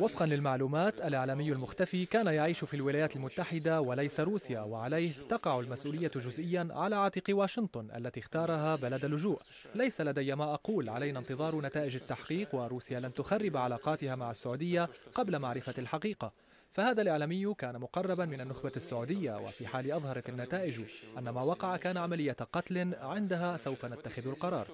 وفقا للمعلومات الإعلامي المختفي كان يعيش في الولايات المتحدة وليس روسيا وعليه تقع المسؤولية جزئيا على عاتق واشنطن التي اختارها بلد لجوء ليس لدي ما أقول علينا انتظار نتائج التحقيق وروسيا لن تخرب علاقاتها مع السعودية قبل معرفة الحقيقة فهذا الإعلامي كان مقربا من النخبة السعودية وفي حال أظهرت النتائج أن ما وقع كان عملية قتل عندها سوف نتخذ القرار